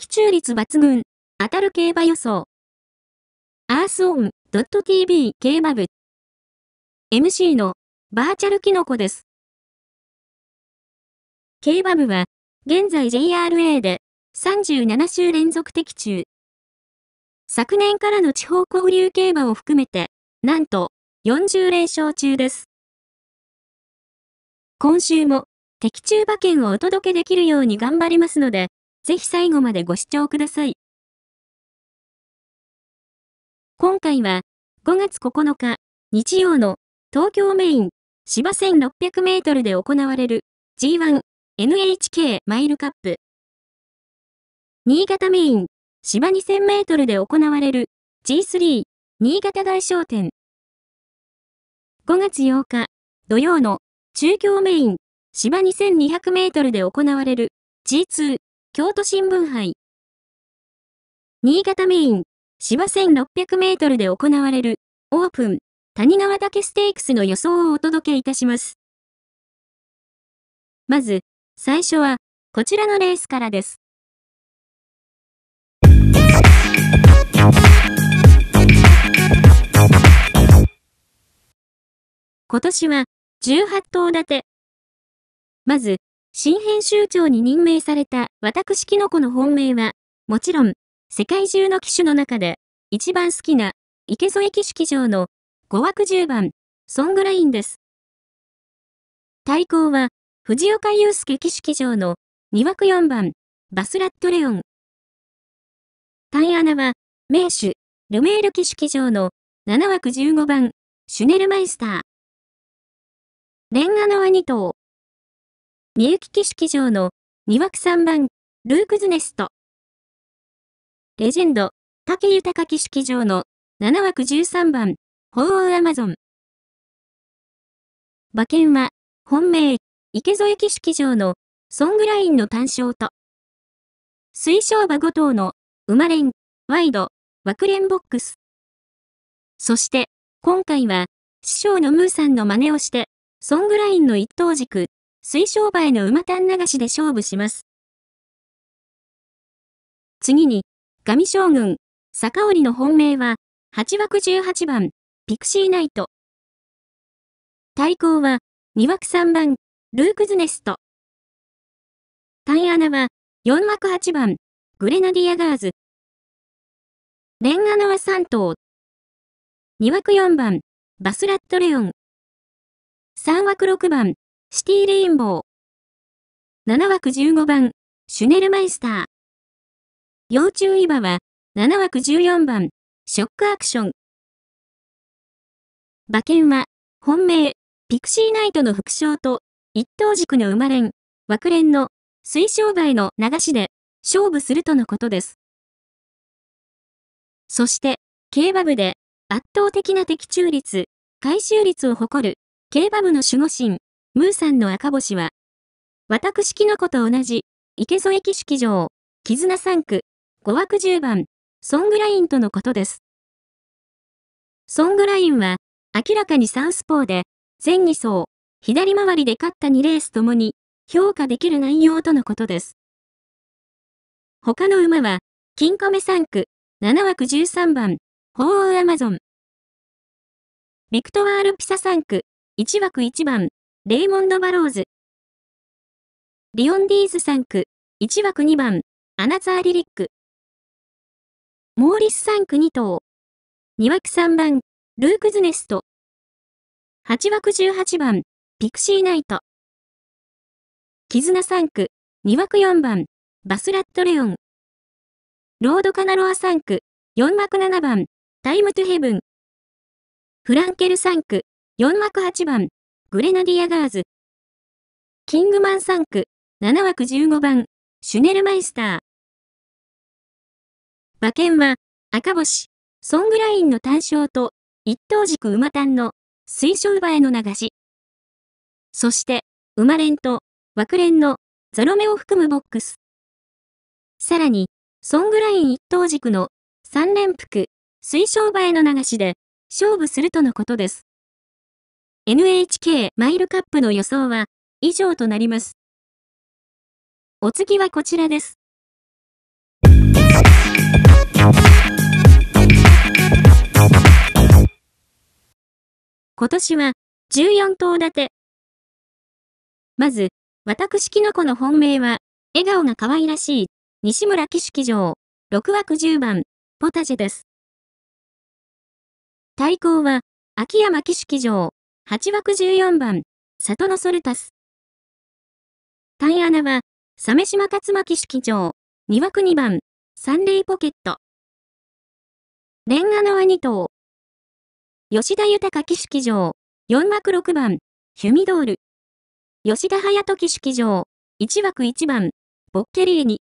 的中率抜群。当たる競馬予想。アースオン .tv 競馬部。MC のバーチャルキノコです。競馬部は、現在 JRA で37週連続的中。昨年からの地方交流競馬を含めて、なんと40連勝中です。今週も、的中馬券をお届けできるように頑張りますので、ぜひ最後までご視聴ください。今回は5月9日日曜の東京メイン芝1 6 0 0ルで行われる G1 NHK マイルカップ新潟メイン芝2 0 0 0ルで行われる G3 新潟大商店5月8日土曜の中京メイン芝2 2 0 0ルで行われる G2 京都新聞杯。新潟メイン、芝1600メートルで行われる、オープン、谷川岳ステークスの予想をお届けいたします。まず、最初は、こちらのレースからです。今年は、18頭立て。まず、新編集長に任命された私キノコの本命は、もちろん、世界中の機種の中で、一番好きな、池添騎手騎乗の、5枠10番、ソングラインです。対抗は、藤岡祐介騎手騎乗の、2枠4番、バスラットレオン。タア穴は、名手、ルメール騎手騎乗の、7枠15番、シュネルマイスター。レンガの兄とみゆき騎式場の2枠3番、ルークズネスト。レジェンド、竹豊騎式場の7枠13番、鳳凰アマゾン。馬券は、本命、池添騎式場のソングラインの単勝と、水晶馬5頭の馬連、ワイド、枠連ボックス。そして、今回は、師匠のムーさんの真似をして、ソングラインの一等軸、水商への馬単流しで勝負します。次に、神将軍、坂織の本命は、8枠18番、ピクシーナイト。対抗は、2枠3番、ルークズネスト。単穴は、4枠8番、グレナディアガーズ。レンガノは3頭。2枠4番、バスラットレオン。3枠6番、シティレインボー。7枠15番、シュネルマイスター。要注意馬は、7枠14番、ショックアクション。馬券は、本命、ピクシーナイトの副賞と、一等軸の馬連、枠連の、水晶梅の流しで、勝負するとのことです。そして、競馬部で、圧倒的な的中率、回収率を誇る、競馬部の守護神、ムーさんの赤星は、私キノコと同じ、池添騎式場、絆3区、5枠10番、ソングラインとのことです。ソングラインは、明らかにサウスポーで、前2走、左回りで勝った2レースともに、評価できる内容とのことです。他の馬は、金亀3区、7枠13番、鳳凰アマゾン。ビクトワールピサ3区、1枠1番、レイモンド・バローズ。リオンディーズ3区、1枠2番、アナザーリリック。モーリス3区2頭。2枠3番、ルークズネスト。8枠18番、ピクシーナイト。絆3区、2枠4番、バスラットレオン。ロードカナロア3区、4枠7番、タイムトゥヘブン。フランケル3区、4枠8番、グレナディアガーズ。キングマン3区、7枠15番、シュネルマイスター。馬券は、赤星、ソングラインの単勝と、一等軸馬単の、推奨馬への流し。そして、馬連と、枠連の、ゾロ目を含むボックス。さらに、ソングライン一等軸の、三連服、推奨馬への流しで、勝負するとのことです。NHK マイルカップの予想は以上となります。お次はこちらです。今年は14頭立て。まず、私キノコの本命は、笑顔が可愛らしい、西村騎手騎乗、6枠10番、ポタジェです。対抗は、秋山騎手騎乗、8枠14番、里のソルタス。アナは、鮫島勝巻式場、2枠2番、サンレイポケット。レンガの兄頭。吉田豊騎式場、4枠6番、ヒュミドール。吉田隼人騎式場、1枠1番、ボッケリーニ。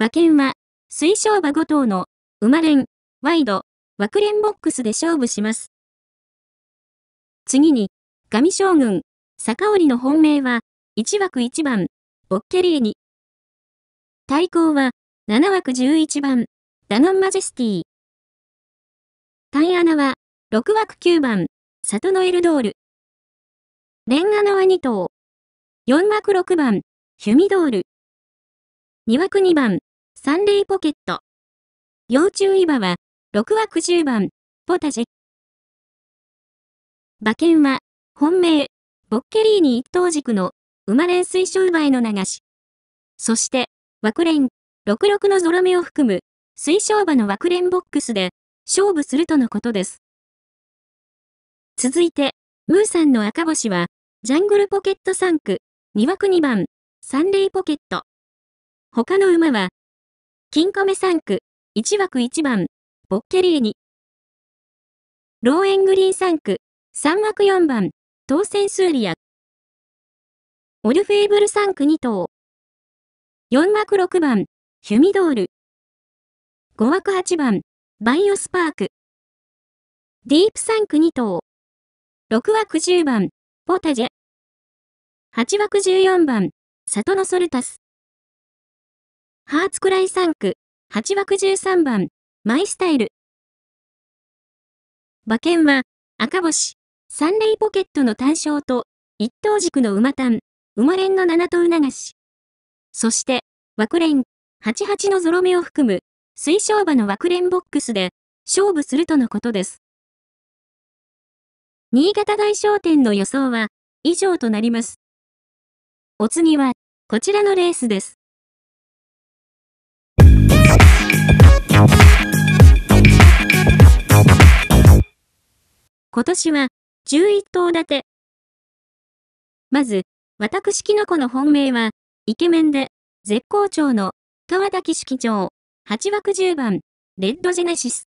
馬券は、推奨馬5頭の、馬連、ワイド、枠連ボックスで勝負します。次に、上将軍、坂織の本命は、1枠1番、ボッケリーニ。対抗は、7枠11番、ダノンマジェスティ。アナは、6枠9番、サトノエルドール。レンアナは2頭。4枠6番、ヒュミドール。2枠2番、サンレイポケット。要注意馬は、6枠10番、ポタジェッ馬券は、本命、ボッケリーニ一等軸の、馬連推奨馬への流し。そして、枠連、66のゾロ目を含む、推奨馬の枠連ボックスで、勝負するとのことです。続いて、ムーさんの赤星は、ジャングルポケット3区、2枠2番、サンレイポケット。他の馬は、金亀3区、1枠1番、ボッケリーニ。ローエングリーン3区、3枠4番、当選数理や、オルフェーブル3区2頭。4枠6番、ヒュミドール。5枠8番、バイオスパーク。ディープ3区2頭。6枠10番、ポタジェ。8枠14番、サトノソルタス。ハーツクライ3区、8枠13番、マイスタイル。馬券は、赤星。三塁ポケットの単勝と、一等軸の馬単、馬連の七頭流し。そして、枠連、88のゾロ目を含む、水晶馬の枠連ボックスで、勝負するとのことです。新潟大商店の予想は、以上となります。お次は、こちらのレースです。今年は、11頭立て。まず、私キノコの本命は、イケメンで、絶好調の、川田騎式場、8枠10番、レッドジェネシス。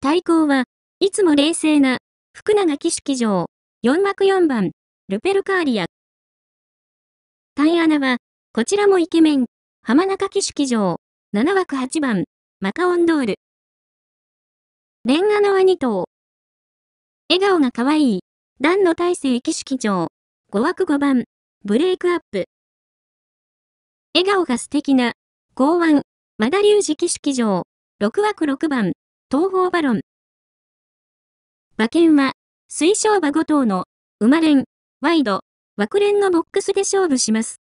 対抗は、いつも冷静な、福永騎式場、4枠4番、ルペルカーリア。タアナは、こちらもイケメン、浜中騎式場、7枠8番、マカオンドール。レンガの兄と笑顔が可愛い。段の大制騎式場。5枠5番。ブレイクアップ。笑顔が素敵な。マダ和田隆二騎式場。6枠6番。東方バロン。馬券は、水晶馬5頭の、馬連、ワイド、枠連のボックスで勝負します。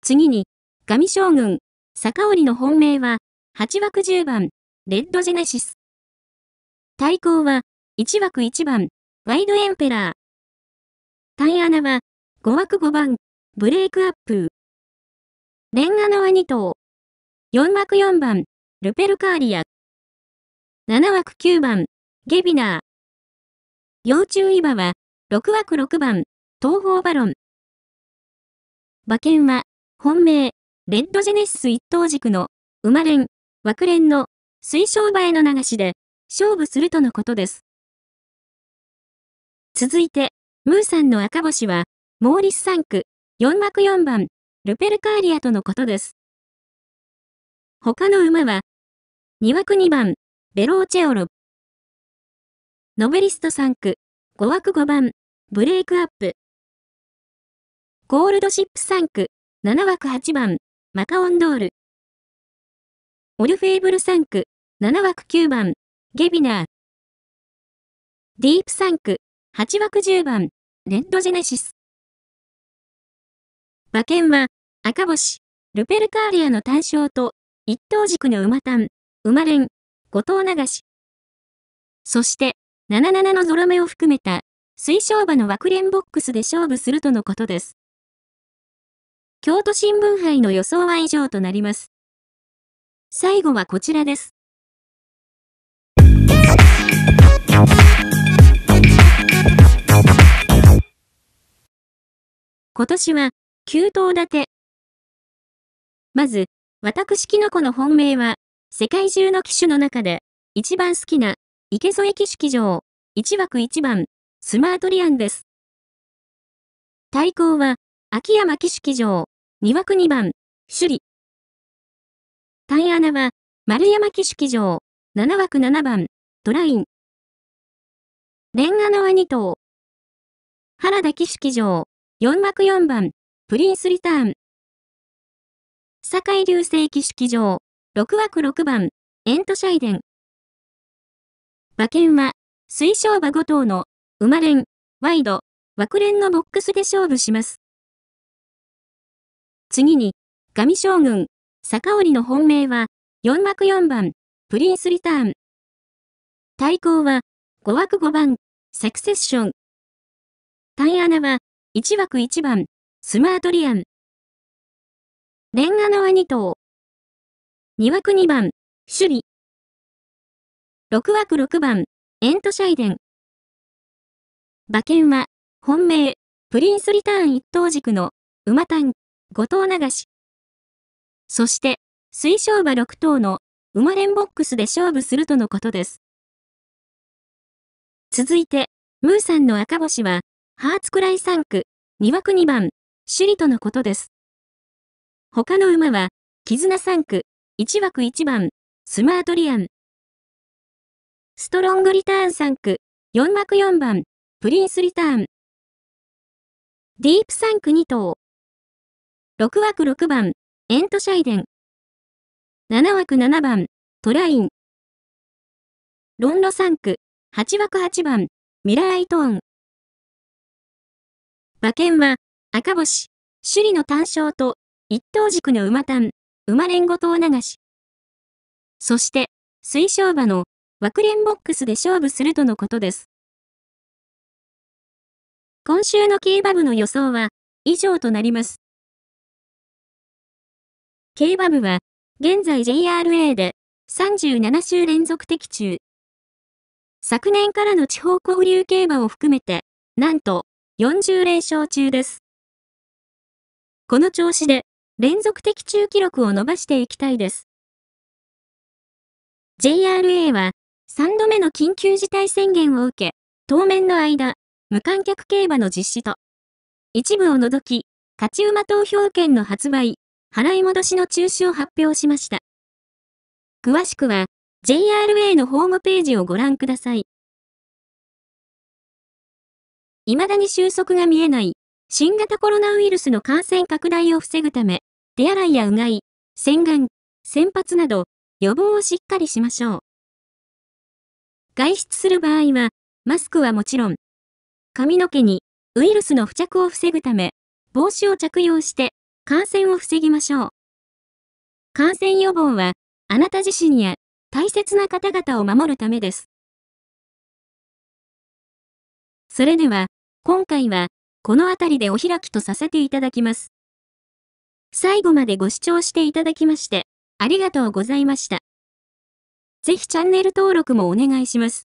次に、上将軍、坂織の本命は、8枠10番、レッドジェネシス。対抗は、1枠1番、ワイドエンペラー。タア穴は、5枠5番、ブレイクアップ。レンガの2頭。4枠4番、ルペルカーリア。7枠9番、ゲビナー。幼虫イバは、6枠6番、東方バロン。馬券は、本命、レッドジェネシス一等軸の、馬連、枠連の、推奨馬への流しで、勝負するとのことです。続いて、ムーさんの赤星は、モーリス3区、4枠4番、ルペルカーリアとのことです。他の馬は、2枠2番、ベローチェオロ。ノベリスト3区、5枠5番、ブレイクアップ。ゴールドシップ3区、7枠8番、マカオンドール。オルフェーブル3区、7枠9番、ゲビナー。ディープサンク、8枠10番、レッドジェネシス。馬券は、赤星、ルペルカーリアの単勝と、一等軸の馬単、馬連、五等流し。そして、77のゾロ目を含めた、水晶馬の枠連ボックスで勝負するとのことです。京都新聞杯の予想は以上となります。最後はこちらです。今年は、九頭立て。まず、私キノコの本命は、世界中の機種の中で、一番好きな、池添機種騎乗、一枠一番、スマートリアンです。対抗は、秋山騎手騎乗、二枠二番、首里。タイアナは、丸山騎手騎乗、七枠七番、トライン。レンガの兄と、原田騎騎場、4枠4番、プリンスリターン。堺流星騎騎場、6枠6番、エントシャイデン。馬券は、推奨馬5頭の、馬連、ワイド、枠連のボックスで勝負します。次に、上将軍、坂織の本命は、4枠4番、プリンスリターン。対抗は、5枠5番、セクセッション。タイアナは、1枠1番、スマートリアン。レンガの兄と、2枠2番、ュリ。6枠6番、エントシャイデン。馬券は、本命、プリンスリターン1等軸の、馬単、5頭流し。そして、水晶馬6頭の、馬連ボックスで勝負するとのことです。続いて、ムーさんの赤星は、ハーツクライ3区、2枠2番、首里とのことです。他の馬は、絆3区、1枠1番、スマートリアン。ストロングリターン3区、4枠4番、プリンスリターン。ディープ3区2頭。6枠6番、エントシャイデン。7枠7番、トライン。ロンロ3区、8枠8番、ミラーアイトーン。馬券は、赤星、首里の単勝と、一等軸の馬単、馬連ごと流し。そして、水晶馬の、枠連ボックスで勝負するとのことです。今週の競馬部の予想は、以上となります。競馬部は、現在 JRA で37週連続的中。昨年からの地方交流競馬を含めて、なんと40連勝中です。この調子で連続的中記録を伸ばしていきたいです。JRA は3度目の緊急事態宣言を受け、当面の間、無観客競馬の実施と、一部を除き、勝ち馬投票券の発売、払い戻しの中止を発表しました。詳しくは、JRA のホームページをご覧ください。未だに収束が見えない、新型コロナウイルスの感染拡大を防ぐため、手洗いやうがい、洗顔、洗髪など、予防をしっかりしましょう。外出する場合は、マスクはもちろん、髪の毛にウイルスの付着を防ぐため、帽子を着用して感染を防ぎましょう。感染予防は、あなた自身や大切な方々を守るためです。それでは、今回は、この辺りでお開きとさせていただきます。最後までご視聴していただきまして、ありがとうございました。ぜひチャンネル登録もお願いします。